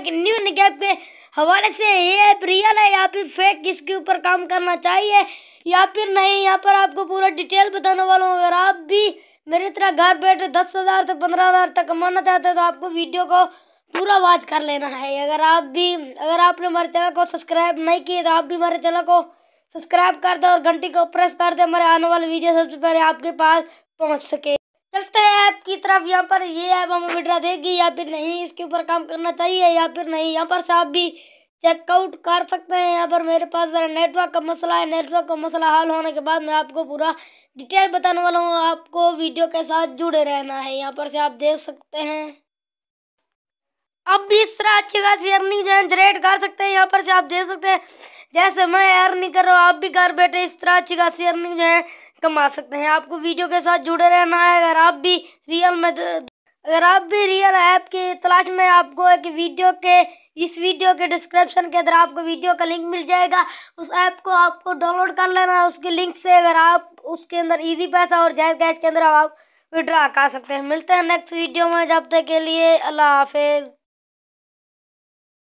एक न्यू निकैप के हवाले से ये रियल है या फिर फेक इसके ऊपर काम करना चाहिए या फिर नहीं यहाँ पर आपको पूरा डिटेल बताने वाला हूँ अगर आप भी मेरी तरह घर बैठे दस हज़ार से पंद्रह हज़ार तक कमाना चाहते हो तो आपको वीडियो को पूरा वाच कर लेना है अगर आप भी अगर आपने हमारे चैनल को सब्सक्राइब नहीं किए तो आप भी हमारे चैनल को सब्सक्राइब कर दें और घंटी को प्रेस कर दें हमारे आने वाले वीडियो सबसे पहले आपके पास पहुँच सके चलते हैं ऐप की तरफ यहाँ पर ये ऐप हमें विड्रा देगी या फिर नहीं इसके ऊपर काम करना चाहिए या फिर नहीं यहाँ पर से आप भी चेकआउट कर सकते हैं यहाँ पर मेरे पास ज़रा नेटवर्क का मसला है नेटवर्क का मसला हल होने के बाद मैं आपको पूरा डिटेल बताने वाला हूँ आपको वीडियो के साथ जुड़े रहना है यहाँ पर से आप देख सकते हैं अब भी इस तरह अच्छी खासी अर्निंग जो है जनरेट कर सकते हैं यहाँ पर से आप देख सकते हैं जैसे मैं अर्निंग कर रहा हूँ आप भी घर बैठे इस तरह अच्छी खासी अर्निंग जो है कमा सकते हैं आपको वीडियो के साथ जुड़े रहना है अगर आप भी रियल में अगर आप भी रियल ऐप की तलाश में आपको एक वीडियो के इस वीडियो के डिस्क्रिप्शन के अंदर आपको वीडियो का लिंक मिल जाएगा उस ऐप को आपको डाउनलोड कर लेना है उसके लिंक से अगर आप उसके अंदर इजी पैसा और जायज कैश के अंदर आप विड्रा कर सकते हैं मिलते हैं नेक्स्ट वीडियो में जब तक के लिए अल्लाह हाफिज़